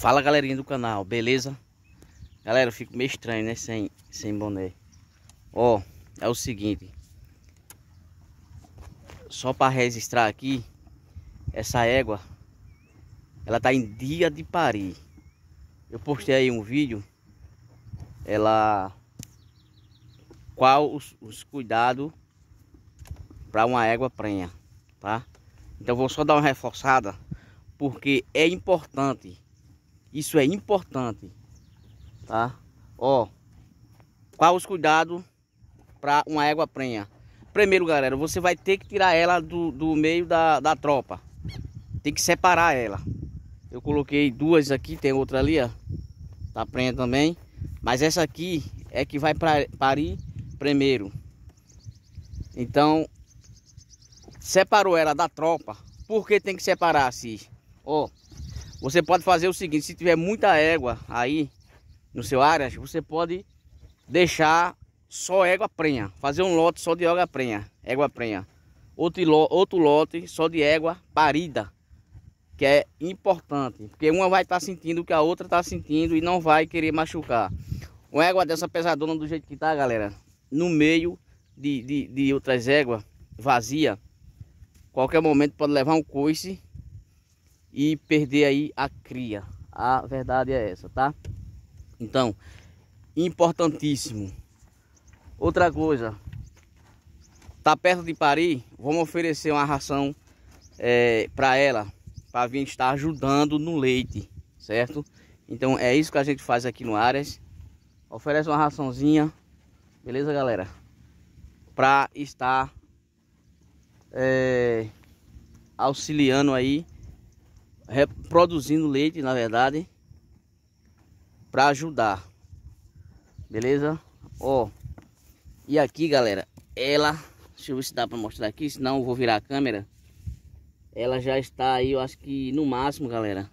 Fala galerinha do canal, beleza? Galera, eu fico meio estranho, né? Sem, sem boné. Ó, é o seguinte. Só para registrar aqui, essa égua, ela tá em dia de parir. Eu postei aí um vídeo, ela... Qual os, os cuidados para uma égua prenha, tá? Então vou só dar uma reforçada, porque é importante isso é importante, tá? Ó, qual os cuidados para uma égua prenha? Primeiro, galera, você vai ter que tirar ela do, do meio da, da tropa. Tem que separar ela. Eu coloquei duas aqui, tem outra ali, ó. Tá prenha também. Mas essa aqui é que vai pra, parir primeiro. Então, separou ela da tropa. Por que tem que separar, assim? Ó, você pode fazer o seguinte, se tiver muita égua aí no seu área, você pode deixar só égua prenha. Fazer um lote só de égua prenha. Égua prenha. Outro, outro lote só de égua parida. Que é importante. Porque uma vai estar tá sentindo o que a outra está sentindo e não vai querer machucar. Uma égua dessa pesadona do jeito que está, galera. No meio de, de, de outras éguas vazia. Qualquer momento pode levar um coice e perder aí a cria. A verdade é essa, tá? Então, importantíssimo. Outra coisa, tá perto de parir, vamos oferecer uma ração é, para ela, para vir estar ajudando no leite, certo? Então é isso que a gente faz aqui no Ares. Oferece uma raçãozinha, beleza, galera? Para estar é, auxiliando aí produzindo leite, na verdade, para ajudar. Beleza? Ó. E aqui, galera, ela, deixa eu ver se dá para mostrar aqui, senão eu vou virar a câmera. Ela já está aí, eu acho que no máximo, galera.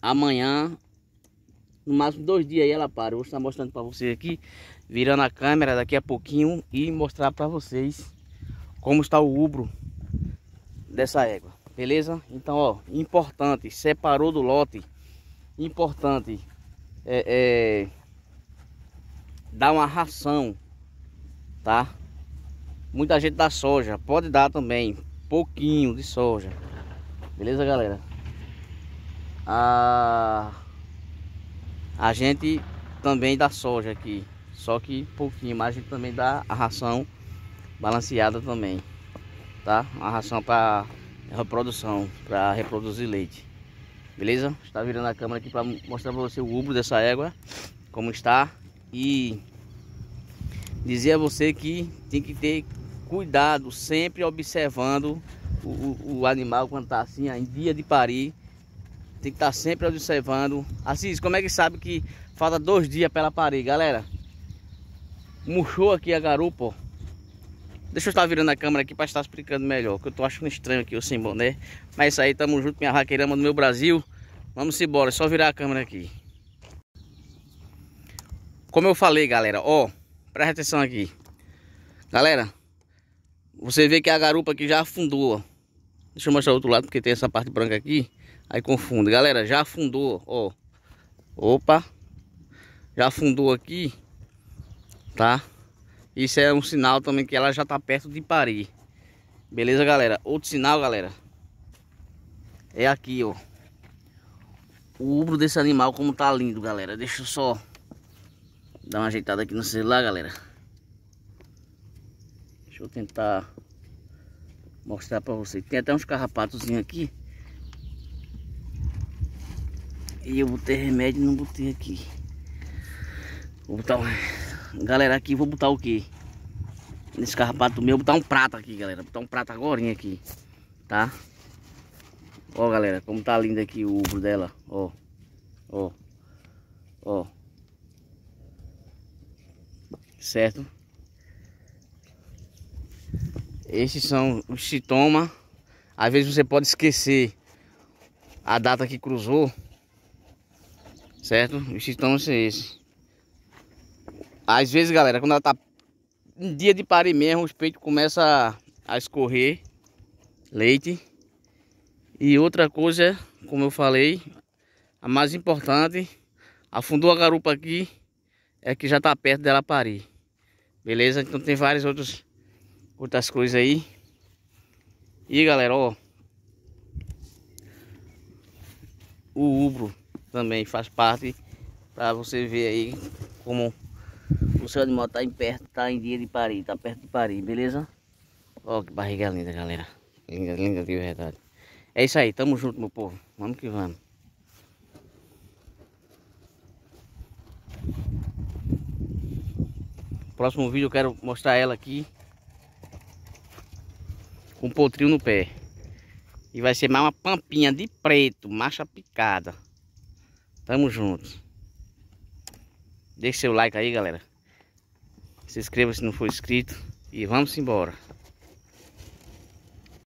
Amanhã, no máximo dois dias aí ela para. Eu vou estar mostrando para vocês aqui, virando a câmera daqui a pouquinho e mostrar para vocês como está o ubro dessa égua. Beleza? Então, ó, importante, separou do lote. Importante é, é dar uma ração, tá? Muita gente dá soja, pode dar também, pouquinho de soja. Beleza, galera? A a gente também dá soja aqui, só que pouquinho, mas a gente também dá a ração balanceada também, tá? A ração para reprodução, para reproduzir leite. Beleza? Está virando a câmera aqui para mostrar para você o ubro dessa égua, como está. E dizer a você que tem que ter cuidado, sempre observando o, o, animal quando está assim, em dia de parir. Tem que estar tá sempre observando. Assis, como é que sabe que falta dois dias para ela parir, galera? Murchou aqui a garupa, ó. Deixa eu estar virando a câmera aqui para estar explicando melhor, que eu tô achando estranho aqui o sem boné. Mas isso aí, tamo junto, minha raqueirama do meu Brasil. Vamos embora, é só virar a câmera aqui. Como eu falei, galera, ó, presta atenção aqui. Galera, você vê que a garupa aqui já afundou, ó. Deixa eu mostrar o outro lado, porque tem essa parte branca aqui. Aí confunde. Galera, já afundou, ó. Opa. Já afundou aqui, tá? Isso é um sinal também que ela já está perto de parir. Beleza, galera? Outro sinal, galera, é aqui, ó. O ubro desse animal como tá lindo, galera. Deixa eu só dar uma ajeitada aqui no celular, galera. Deixa eu tentar mostrar pra vocês. Tem até uns carrapatos aqui. E eu botei remédio e não botei aqui. Vou botar um Galera, aqui vou botar o quê? Nesse carrapato meu, botar um prato aqui, galera. Botar um prato agora aqui, tá? Ó, galera, como tá lindo aqui o ubro dela, ó. Ó. Ó. Certo? Esses são os sintomas. Às vezes você pode esquecer a data que cruzou. Certo? Os sintomas são esses. Às vezes, galera, quando ela tá em dia de parir mesmo, os peitos começam a, a escorrer leite. E outra coisa, como eu falei, a mais importante, afundou a garupa aqui, é que já tá perto dela parir. Beleza? Então tem várias outras, outras coisas aí. E galera, ó. O ubro também faz parte para você ver aí como o seu animal tá em perto, tá em dia de Paris, tá perto de Paris, beleza? Ó que barriga linda, galera. Linda, linda de verdade. É isso aí, tamo junto, meu povo. Vamos que vamos. Próximo vídeo eu quero mostrar ela aqui com um potrinho no pé. E vai ser mais uma pampinha de preto, marcha picada. Tamo junto. Deixa seu like aí, galera. Se inscreva se não for inscrito. E vamos embora.